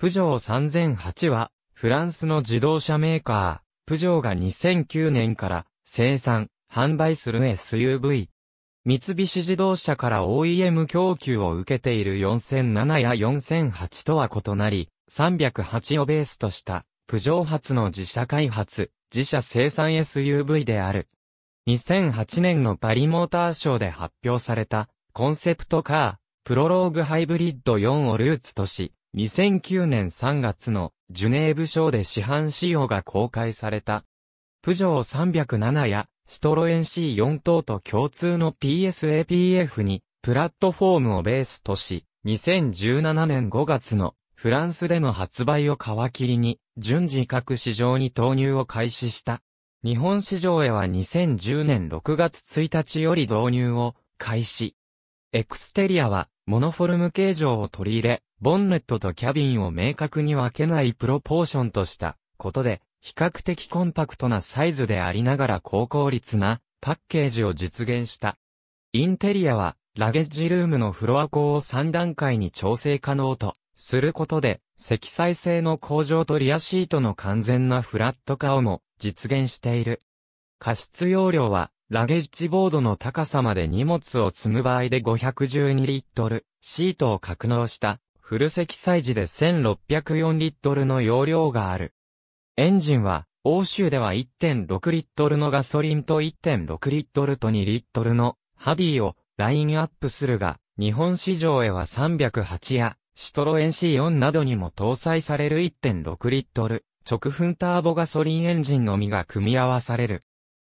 プジョー3008は、フランスの自動車メーカー、プジョーが2009年から生産、販売する SUV。三菱自動車から OEM 供給を受けている4007や4008とは異なり、308をベースとした、プジョー発の自社開発、自社生産 SUV である。2008年のパリモーターショーで発表された、コンセプトカー、プロローグハイブリッド4をルーツとし、2009年3月のジュネーブ賞で市販仕様が公開された。プジョー307やシトロエン C4 等と共通の PSAPF にプラットフォームをベースとし、2017年5月のフランスでの発売を皮切りに、順次各市場に投入を開始した。日本市場へは2010年6月1日より導入を開始。エクステリアはモノフォルム形状を取り入れ、ボンネットとキャビンを明確に分けないプロポーションとしたことで、比較的コンパクトなサイズでありながら高効率なパッケージを実現した。インテリアは、ラゲッジルームのフロア高を3段階に調整可能とすることで、積載性の向上とリアシートの完全なフラット化をも実現している。加湿容量は、ラゲッジボードの高さまで荷物を積む場合で512リットル、シートを格納したフル積載時で1604リットルの容量がある。エンジンは、欧州では1.6リットルのガソリンと1.6リットルと2リットルのハディをラインアップするが、日本市場へは308やシトロエン C4 などにも搭載される1.6リットル直噴ターボガソリンエンジンのみが組み合わされる。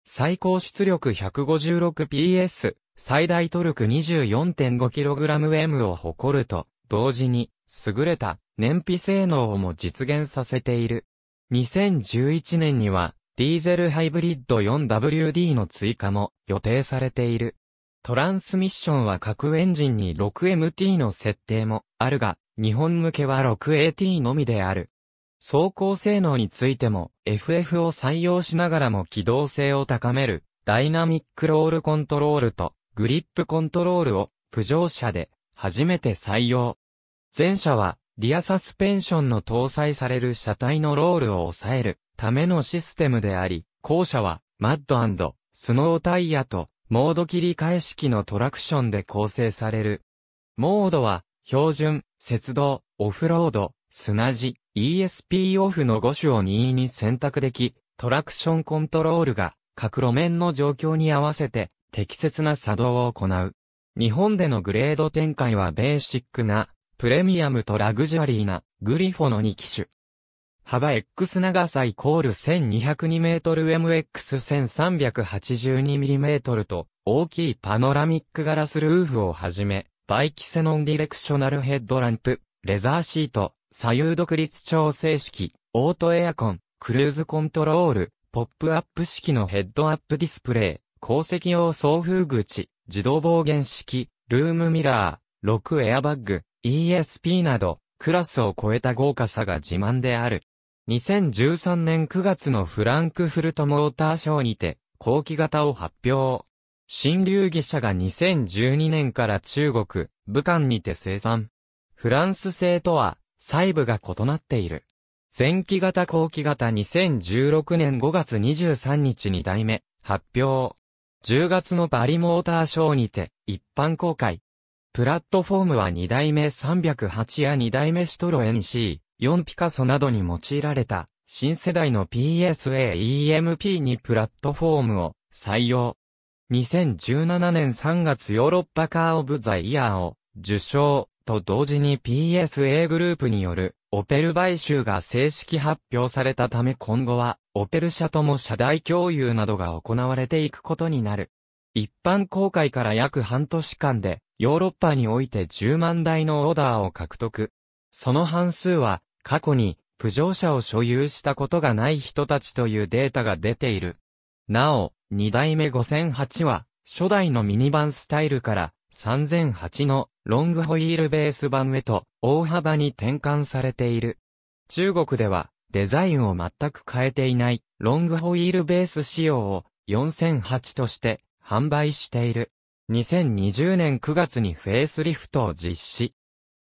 最高出力 156PS、最大トルク 24.5kgM を誇ると、同時に、優れた燃費性能をも実現させている。2011年には、ディーゼルハイブリッド 4WD の追加も予定されている。トランスミッションは各エンジンに 6MT の設定もあるが、日本向けは 6AT のみである。走行性能についても FF を採用しながらも機動性を高めるダイナミックロールコントロールとグリップコントロールを浮上車で初めて採用。前者は、リアサスペンションの搭載される車体のロールを抑えるためのシステムであり、後者は、マッドスノータイヤと、モード切り替え式のトラクションで構成される。モードは、標準、雪道、オフロード、砂地、ESP オフの5種を任意に選択でき、トラクションコントロールが、各路面の状況に合わせて、適切な作動を行う。日本でのグレード展開はベーシックな、プレミアムとラグジュアリーな、グリフォの2機種。幅 X 長さイコール 1202m-MX1382mm と、大きいパノラミックガラスルーフをはじめ、バイキセノンディレクショナルヘッドランプ、レザーシート、左右独立調整式、オートエアコン、クルーズコントロール、ポップアップ式のヘッドアップディスプレイ、鉱石用送風口、自動防言式、ルームミラー、6エアバッグ、ESP など、クラスを超えた豪華さが自慢である。2013年9月のフランクフルトモーターショーにて、後期型を発表。新流儀車が2012年から中国、武漢にて生産。フランス製とは、細部が異なっている。前期型後期型2016年5月23日に代目、発表。10月のバリモーターショーにて、一般公開。プラットフォームは2代目308や2代目シトロ NC、4ピカソなどに用いられた、新世代の PSA-EMP にプラットフォームを採用。2017年3月ヨーロッパカーオブザイヤーを受賞と同時に PSA グループによるオペル買収が正式発表されたため今後は、オペル社とも社大共有などが行われていくことになる。一般公開から約半年間で、ヨーロッパにおいて10万台のオーダーを獲得。その半数は、過去に、プジョー車を所有したことがない人たちというデータが出ている。なお、2代目5008は、初代のミニバンスタイルから、3008のロングホイールベース版へと大幅に転換されている。中国ではデザインを全く変えていないロングホイールベース仕様を4008として販売している。2020年9月にフェイスリフトを実施。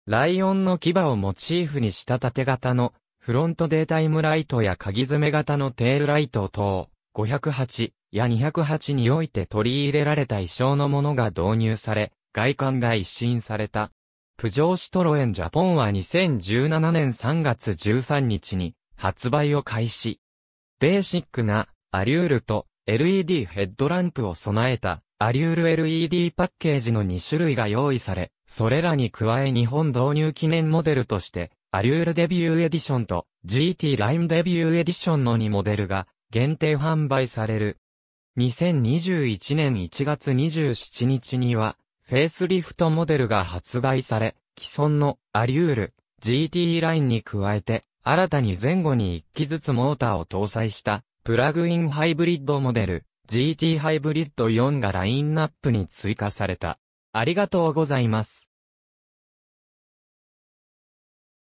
ライオンの牙をモチーフにした縦型のフロントデータイムライトや鍵詰め型のテールライト等508や208において取り入れられた衣装のものが導入され、外観が一新された。プジョーシトロエンジャポンは2017年3月13日に発売を開始。ベーシックなアリュールと LED ヘッドランプを備えたアリュール LED パッケージの2種類が用意され、それらに加え日本導入記念モデルとしてアリュールデビューエディションと GT ラインデビューエディションの2モデルが限定販売される。2021年1月27日にはフェイスリフトモデルが発売され、既存のアリュール GT ラインに加えて、新たに前後に1機ずつモーターを搭載したプラグインハイブリッドモデル GT ハイブリッド4がラインナップに追加された。ありがとうございます。